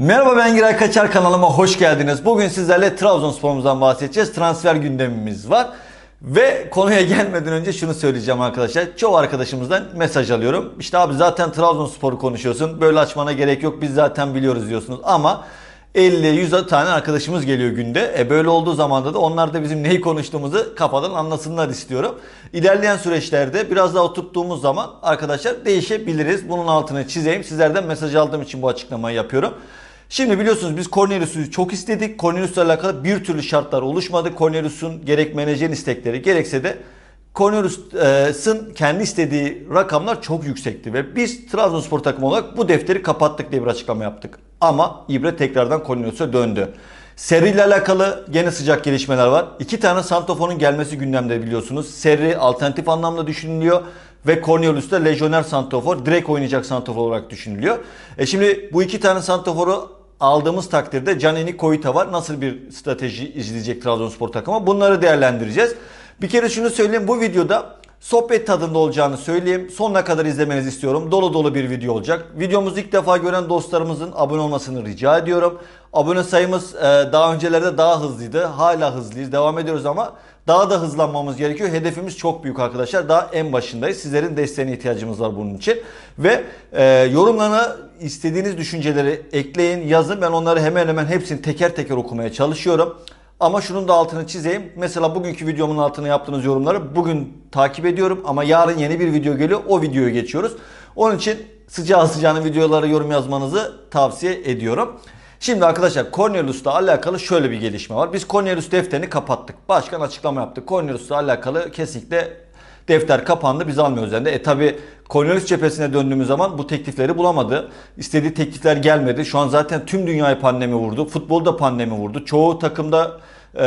Merhaba ben Giray Kaçar kanalıma hoş geldiniz. Bugün sizlerle Trabzonspor'umuzdan bahsedeceğiz. Transfer gündemimiz var. Ve konuya gelmeden önce şunu söyleyeceğim arkadaşlar. Çoğu arkadaşımızdan mesaj alıyorum. İşte abi zaten Trabzonspor'u konuşuyorsun. Böyle açmana gerek yok. Biz zaten biliyoruz diyorsunuz. Ama 50-100 tane arkadaşımız geliyor günde. E böyle olduğu zaman da onlar da bizim neyi konuştuğumuzu kafadan anlasınlar istiyorum. İlerleyen süreçlerde biraz daha oturttuğumuz zaman arkadaşlar değişebiliriz. Bunun altını çizeyim. Sizlerden mesaj aldığım için bu açıklamayı yapıyorum. Şimdi biliyorsunuz biz Cornelius'u çok istedik. Cornelius'la alakalı bir türlü şartlar oluşmadı. Cornelius'un gerek menajerin istekleri gerekse de Cornelius'ın kendi istediği rakamlar çok yüksekti ve biz Trabzonspor takımı olarak bu defteri kapattık diye bir açıklama yaptık. Ama İbre tekrardan Cornelius'a döndü. Serri ile alakalı gene sıcak gelişmeler var. İki tane Santofon'un gelmesi gündemde biliyorsunuz. Serri alternatif anlamda düşünülüyor ve Cornelius da lejyoner Santofor direkt oynayacak Santofor olarak düşünülüyor. E şimdi bu iki tane Santofor'u aldığımız takdirde Caneni Koyuta var. Nasıl bir strateji izleyecek Trabzonspor takımı? Bunları değerlendireceğiz. Bir kere şunu söyleyeyim. Bu videoda sohbet tadında olacağını söyleyeyim. Sonuna kadar izlemenizi istiyorum. Dolu dolu bir video olacak. Videomuzu ilk defa gören dostlarımızın abone olmasını rica ediyorum. Abone sayımız e, daha öncelerde daha hızlıydı. Hala hızlıyız. Devam ediyoruz ama daha da hızlanmamız gerekiyor. Hedefimiz çok büyük arkadaşlar. Daha en başındayız. Sizlerin desteğine ihtiyacımız var bunun için. Ve e, yorumlarına istediğiniz düşünceleri ekleyin, yazın. Ben onları hemen hemen hepsini teker teker okumaya çalışıyorum. Ama şunun da altını çizeyim. Mesela bugünkü videomun altına yaptığınız yorumları bugün takip ediyorum ama yarın yeni bir video geliyor. O videoya geçiyoruz. Onun için sıcağı sıcağına videolara yorum yazmanızı tavsiye ediyorum. Şimdi arkadaşlar Cornelius'la alakalı şöyle bir gelişme var. Biz Cornelius defterini kapattık. Başkan açıklama yaptı. Cornelius'la alakalı kesinlikle defter kapandı biz almıyoruz yani. E tabi Cornelius cephesine döndüğümüz zaman bu teklifleri bulamadı. İstediği teklifler gelmedi. Şu an zaten tüm dünyayı pandemi vurdu. Futbolda pandemi vurdu. Çoğu takımda e,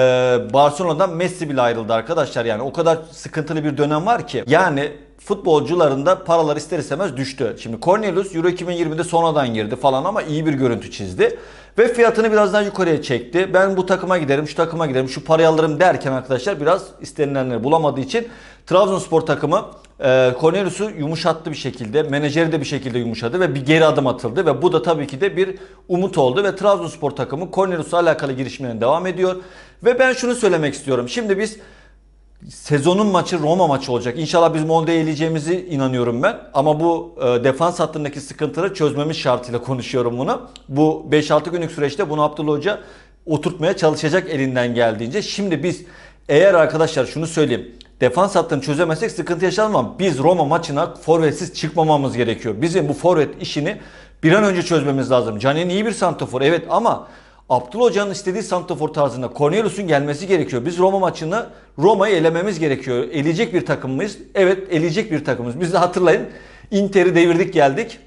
Barcelona'dan Messi bile ayrıldı arkadaşlar. Yani o kadar sıkıntılı bir dönem var ki. Yani futbolcularında paralar ister istemez düştü. Şimdi Cornelius Euro 2020'de sonradan girdi falan ama iyi bir görüntü çizdi. Ve fiyatını biraz daha yukarıya çekti. Ben bu takıma giderim, şu takıma giderim, şu parayı alırım derken arkadaşlar biraz istenilenleri bulamadığı için Trabzonspor takımı e, Cornelius'u yumuşattı bir şekilde. Menajeri de bir şekilde yumuşadı ve bir geri adım atıldı. Ve bu da tabii ki de bir umut oldu. Ve Trabzonspor takımı Cornelius'la alakalı girişimlerine devam ediyor. Ve ben şunu söylemek istiyorum. Şimdi biz Sezonun maçı Roma maçı olacak. İnşallah biz Molde'ye eleyeceğimizi inanıyorum ben. Ama bu e, defans hattındaki sıkıntıları çözmemiz şartıyla konuşuyorum bunu. Bu 5-6 günlük süreçte bunu Abdullah Hoca oturtmaya çalışacak elinden geldiğince. Şimdi biz eğer arkadaşlar şunu söyleyeyim. Defans hattını çözemezsek sıkıntı yaşanır ama biz Roma maçına forvetsiz çıkmamamız gerekiyor. Bizim bu forvet işini bir an önce çözmemiz lazım. Canen iyi bir santofor evet ama Abdül Hoca'nın istediği Santofor tarzında Cornelius'un gelmesi gerekiyor. Biz Roma maçını Roma'yı elememiz gerekiyor. Eleyecek bir takım mıyız? Evet eleyecek bir takımımız. Biz de hatırlayın Inter'i devirdik geldik.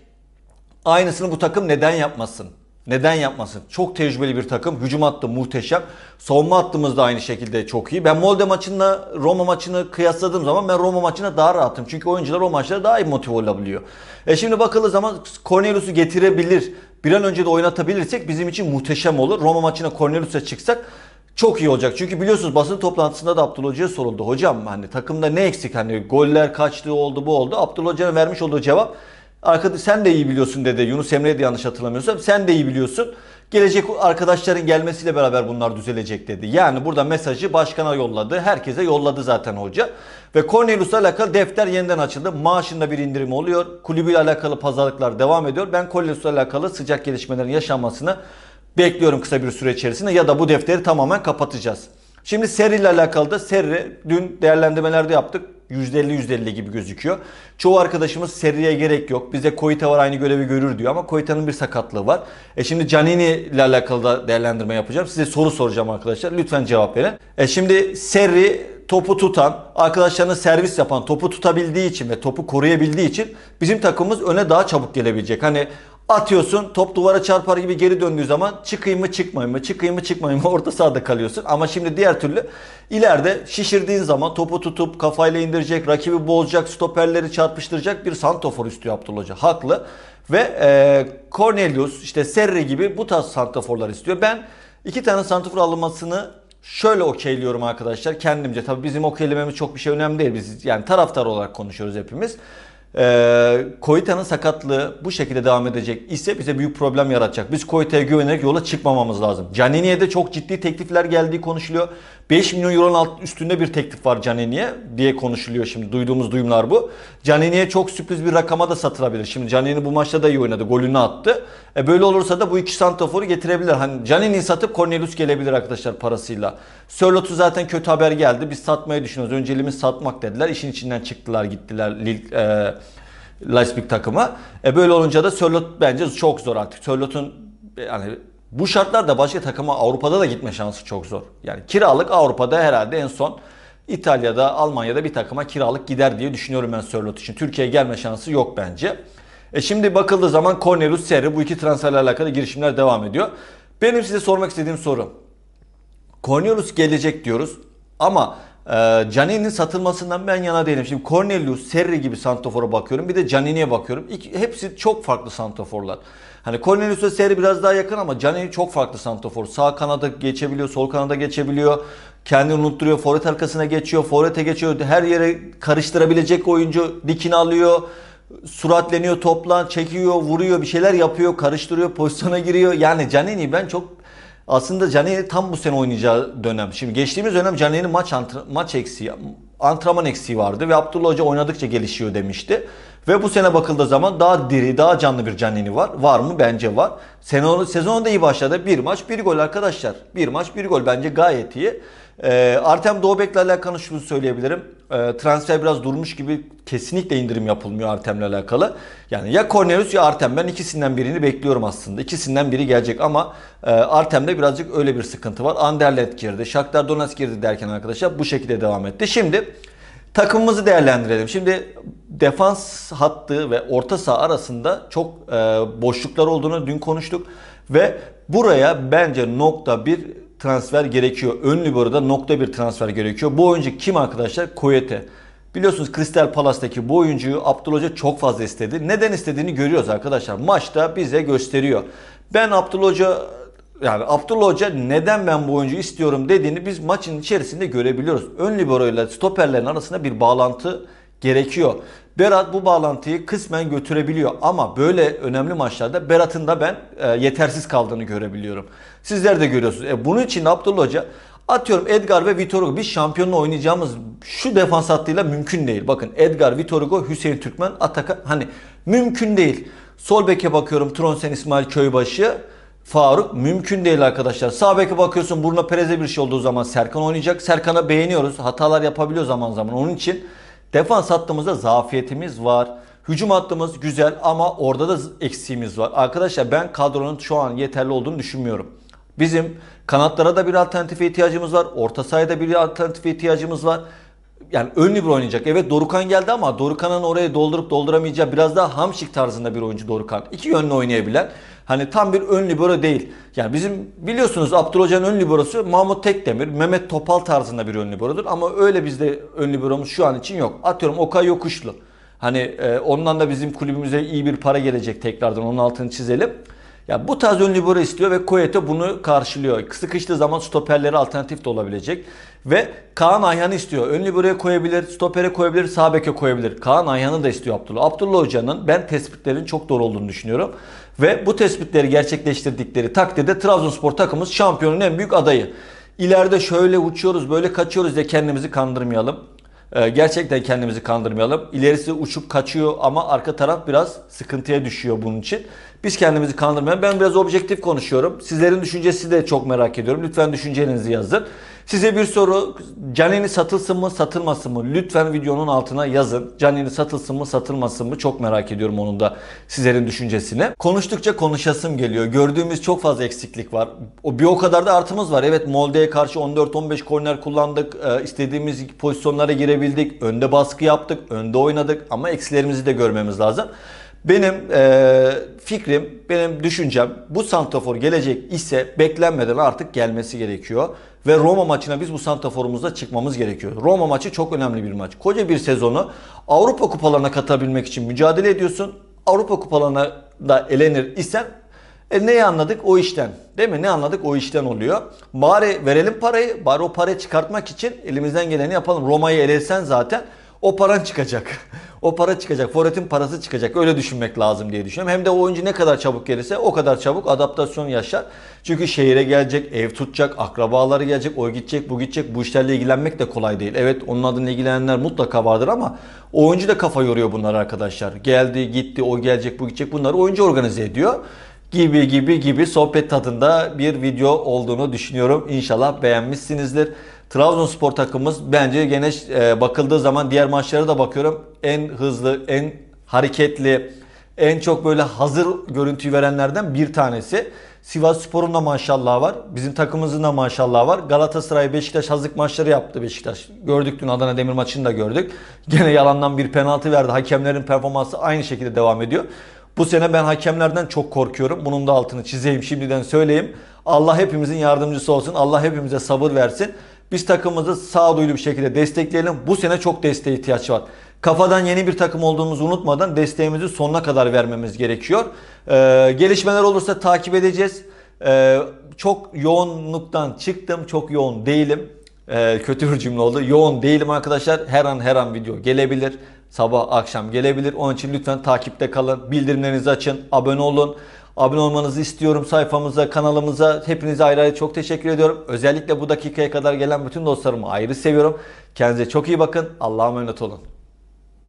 Aynısını bu takım neden yapmasın? Neden yapmasın? Çok tecrübeli bir takım. Hücum hattı muhteşem. Savunma hattımız da aynı şekilde çok iyi. Ben Molde maçında Roma maçını kıyasladığım zaman ben Roma maçına daha rahatım. Çünkü oyuncular o maçlara daha iyi motive olabiliyor. E şimdi bakıldığı zaman Cornelius'u getirebilir. Bir an önce de oynatabilirsek bizim için muhteşem olur. Roma maçına Cornelius'a çıksak çok iyi olacak. Çünkü biliyorsunuz basın toplantısında da Abdullah Hoca'ya soruldu. Hocam hani takımda ne eksik? Hani goller kaçtı oldu bu oldu. Abdullah Hoca'nın vermiş olduğu cevap Arkadaş, sen de iyi biliyorsun dedi Yunus Emre'ydi yanlış hatırlamıyorsam. Sen de iyi biliyorsun. Gelecek arkadaşların gelmesiyle beraber bunlar düzelecek dedi. Yani burada mesajı başkana yolladı. Herkese yolladı zaten hoca. Ve Cornelius'la alakalı defter yeniden açıldı. Maaşında bir indirim oluyor. Kulübüyle alakalı pazarlıklar devam ediyor. Ben Cornelius'la alakalı sıcak gelişmelerin yaşanmasını bekliyorum kısa bir süre içerisinde. Ya da bu defteri tamamen kapatacağız. Şimdi Serri ile alakalı da Serri dün değerlendirmelerde yaptık. %50-%50 gibi gözüküyor. Çoğu arkadaşımız seriye gerek yok. Bize Koita var aynı görevi görür diyor ama Koita'nın bir sakatlığı var. E şimdi Canini ile alakalı da değerlendirme yapacağım. Size soru soracağım arkadaşlar. Lütfen cevap verin. E şimdi Serri topu tutan, arkadaşlarına servis yapan, topu tutabildiği için ve topu koruyabildiği için bizim takımımız öne daha çabuk gelebilecek. Hani Atıyorsun top duvara çarpar gibi geri döndüğü zaman çıkayım mı çıkmayayım mı çıkayım mı çıkmayayım mı orta sahada kalıyorsun. Ama şimdi diğer türlü ileride şişirdiğin zaman topu tutup kafayla indirecek, rakibi bozacak, stoperleri çarpıştıracak bir santofor istiyor Abdullah Hoca. Haklı ve e, Cornelius işte Serre gibi bu tarz santoforlar istiyor. Ben iki tane santofor alınmasını şöyle okeyliyorum arkadaşlar kendimce. Tabii bizim okeylememiz çok bir şey önemli değil. Biz yani taraftar olarak konuşuyoruz hepimiz. Ee, Koyta'nın sakatlığı bu şekilde devam edecek ise bize büyük problem yaratacak. Biz Koyta'ya güvenerek yola çıkmamamız lazım. Canini'ye de çok ciddi teklifler geldiği konuşuluyor. 5 milyon euronun alt üstünde bir teklif var Canini'ye diye konuşuluyor şimdi. Duyduğumuz duyumlar bu. Canini'ye çok sürpriz bir rakama da satılabilir. Şimdi Canini bu maçta da iyi oynadı. Golünü attı. E böyle olursa da bu iki santaforu getirebilir. Hani Canini'yi satıp Cornelius gelebilir arkadaşlar parasıyla. Sörlot'u zaten kötü haber geldi. Biz satmayı düşünüyoruz. Önceliğimiz satmak dediler. İşin içinden çıktılar gittiler. Lille, e, Leipzig takımı. E böyle olunca da Sörlot bence çok zor artık. Sörlot'un yani bu şartlarda başka takıma Avrupa'da da gitme şansı çok zor. Yani kiralık Avrupa'da herhalde en son İtalya'da, Almanya'da bir takıma kiralık gider diye düşünüyorum ben Sörlot için. Türkiye'ye gelme şansı yok bence. E şimdi bakıldığı zaman Cornelius Serri bu iki transferle alakalı girişimler devam ediyor. Benim size sormak istediğim soru. Cornelius gelecek diyoruz ama e, ee, Canini'nin satılmasından ben yana değilim. Şimdi Cornelius, Serri gibi santrofora bakıyorum. Bir de Canini'ye bakıyorum. İki, hepsi çok farklı santroforlar. Hani Cornelius ve Serri biraz daha yakın ama Canini çok farklı santrofor. Sağ kanada geçebiliyor, sol kanada geçebiliyor. Kendini unutturuyor, forvet arkasına geçiyor, forvete geçiyor. Her yere karıştırabilecek oyuncu dikini alıyor suratleniyor topla, çekiyor, vuruyor, bir şeyler yapıyor, karıştırıyor, pozisyona giriyor. Yani Canini ben çok aslında Caner'i tam bu sene oynayacağı dönem. Şimdi geçtiğimiz dönem Caner'in maç maç eksiği, antrenman eksiği vardı ve Abdullah Hoca oynadıkça gelişiyor demişti. Ve bu sene bakıldığı zaman daha diri, daha canlı bir Canini var. Var mı? Bence var. Sezonu sezon da iyi başladı. Bir maç, bir gol arkadaşlar. Bir maç, bir gol bence gayet iyi. E, Artem Doğbek'le alakalı şunu söyleyebilirim. E, transfer biraz durmuş gibi kesinlikle indirim yapılmıyor Artem'le alakalı. Yani ya Cornelius ya Artem ben ikisinden birini bekliyorum aslında. İkisinden biri gelecek ama e, Artem'de birazcık öyle bir sıkıntı var. Anderlet girdi, Shakhtar Donetsk girdi derken arkadaşlar bu şekilde devam etti. Şimdi takımımızı değerlendirelim. Şimdi defans hattı ve orta saha arasında çok e, boşluklar olduğunu dün konuştuk ve buraya bence nokta bir transfer gerekiyor. Ön libero'da nokta bir transfer gerekiyor. Bu oyuncu kim arkadaşlar? Koyete. Biliyorsunuz Crystal Palace'daki bu oyuncuyu Abdul Hoca çok fazla istedi. Neden istediğini görüyoruz arkadaşlar. Maçta bize gösteriyor. Ben Abdul Hoca yani Abdullah Hoca neden ben bu oyuncuyu istiyorum dediğini biz maçın içerisinde görebiliyoruz. Ön libero ile stoperlerin arasında bir bağlantı gerekiyor. Berat bu bağlantıyı kısmen götürebiliyor ama böyle önemli maçlarda Berat'ın da ben e, yetersiz kaldığını görebiliyorum. Sizler de görüyorsunuz. E, bunun için Abdullah Hoca atıyorum Edgar ve Vitor Hugo biz şampiyonla oynayacağımız şu defans hattıyla mümkün değil. Bakın Edgar, Vitor Hugo, Hüseyin Türkmen, Ataka hani mümkün değil. Sol beke bakıyorum Tronsen İsmail Köybaşı. Faruk mümkün değil arkadaşlar. Sağ beke bakıyorsun Bruno Perez'e bir şey olduğu zaman Serkan oynayacak. Serkan'a beğeniyoruz. Hatalar yapabiliyor zaman zaman. Onun için Defans hattımızda zafiyetimiz var. Hücum hattımız güzel ama orada da eksiğimiz var. Arkadaşlar ben kadronun şu an yeterli olduğunu düşünmüyorum. Bizim kanatlara da bir alternatif ihtiyacımız var. Orta sahaya da bir alternatif ihtiyacımız var yani ön libero oynayacak. Evet Dorukan geldi ama Dorukan'ın oraya doldurup dolduramayacağı biraz daha hamşik tarzında bir oyuncu Dorukan. İki yönlü oynayabilen. Hani tam bir ön libero değil. Yani bizim biliyorsunuz Abdül Hoca'nın ön liberosu Mahmut Tekdemir, Mehmet Topal tarzında bir ön liberodur. Ama öyle bizde ön liberomuz şu an için yok. Atıyorum Okay Yokuşlu. Hani e, ondan da bizim kulübümüze iyi bir para gelecek tekrardan onun altını çizelim. Ya bu tarz ön libero istiyor ve Koyete bunu karşılıyor. Sıkıştığı zaman stoperleri alternatif de olabilecek. Ve Kaan Ayhan'ı istiyor. Ön liberoya koyabilir, stopere koyabilir, sağ beke koyabilir. Kaan Ayhan'ı da istiyor Abdullah. Abdullah Hoca'nın ben tespitlerin çok doğru olduğunu düşünüyorum. Ve bu tespitleri gerçekleştirdikleri takdirde Trabzonspor takımımız şampiyonun en büyük adayı. İleride şöyle uçuyoruz, böyle kaçıyoruz diye kendimizi kandırmayalım. Ee, gerçekten kendimizi kandırmayalım. İlerisi uçup kaçıyor ama arka taraf biraz sıkıntıya düşüyor bunun için. Biz kendimizi kandırmayalım. Ben biraz objektif konuşuyorum. Sizlerin düşüncesi de çok merak ediyorum. Lütfen düşüncelerinizi yazın. Size bir soru Canini satılsın mı satılmasın mı? Lütfen videonun altına yazın. Canini satılsın mı satılmasın mı? Çok merak ediyorum onun da sizlerin düşüncesini. Konuştukça konuşasım geliyor. Gördüğümüz çok fazla eksiklik var. O bir o kadar da artımız var. Evet Molde'ye karşı 14-15 korner kullandık. Ee, istediğimiz pozisyonlara girebildik. Önde baskı yaptık. Önde oynadık. Ama eksilerimizi de görmemiz lazım. Benim e, fikrim, benim düşüncem bu santrafor gelecek ise beklenmeden artık gelmesi gerekiyor ve Roma maçına biz bu santraforumuzda çıkmamız gerekiyor. Roma maçı çok önemli bir maç. Koca bir sezonu Avrupa kupalarına katabilmek için mücadele ediyorsun. Avrupa kupalarına da elenir isen e neyi anladık? O işten. Değil mi? Ne anladık? O işten oluyor. Bari verelim parayı. Bari o parayı çıkartmak için elimizden geleni yapalım. Roma'yı elesen zaten o paran çıkacak. o para çıkacak. Forvet'in parası çıkacak. Öyle düşünmek lazım diye düşünüyorum. Hem de o oyuncu ne kadar çabuk gelirse o kadar çabuk adaptasyon yaşar. Çünkü şehire gelecek, ev tutacak, akrabaları gelecek, o gidecek, bu gidecek. Bu işlerle ilgilenmek de kolay değil. Evet onun adına ilgilenenler mutlaka vardır ama oyuncu da kafa yoruyor bunlar arkadaşlar. Geldi, gitti, o gelecek, bu gidecek. Bunları oyuncu organize ediyor gibi gibi gibi sohbet tadında bir video olduğunu düşünüyorum. İnşallah beğenmişsinizdir. Trabzonspor takımımız bence gene e, bakıldığı zaman diğer maçlara da bakıyorum. En hızlı, en hareketli, en çok böyle hazır görüntü verenlerden bir tanesi. Sivas Spor'un da maşallah var. Bizim takımımızın da maşallah var. Galatasaray Beşiktaş hazırlık maçları yaptı Beşiktaş. Gördük dün Adana Demir maçını da gördük. Gene yalandan bir penaltı verdi. Hakemlerin performansı aynı şekilde devam ediyor. Bu sene ben hakemlerden çok korkuyorum. Bunun da altını çizeyim şimdiden söyleyeyim. Allah hepimizin yardımcısı olsun. Allah hepimize sabır versin. Biz takımımızı sağduyulu bir şekilde destekleyelim. Bu sene çok desteğe ihtiyaç var. Kafadan yeni bir takım olduğumuzu unutmadan desteğimizi sonuna kadar vermemiz gerekiyor. Ee, gelişmeler olursa takip edeceğiz. Ee, çok yoğunluktan çıktım. Çok yoğun değilim. Ee, kötü bir cümle oldu. Yoğun değilim arkadaşlar. Her an her an video gelebilir. Sabah akşam gelebilir. Onun için lütfen takipte kalın. Bildirimlerinizi açın. Abone olun. Abone olmanızı istiyorum sayfamıza, kanalımıza. Hepinize ayrı ayrı çok teşekkür ediyorum. Özellikle bu dakikaya kadar gelen bütün dostlarımı ayrı seviyorum. Kendinize çok iyi bakın. Allah'a emanet olun.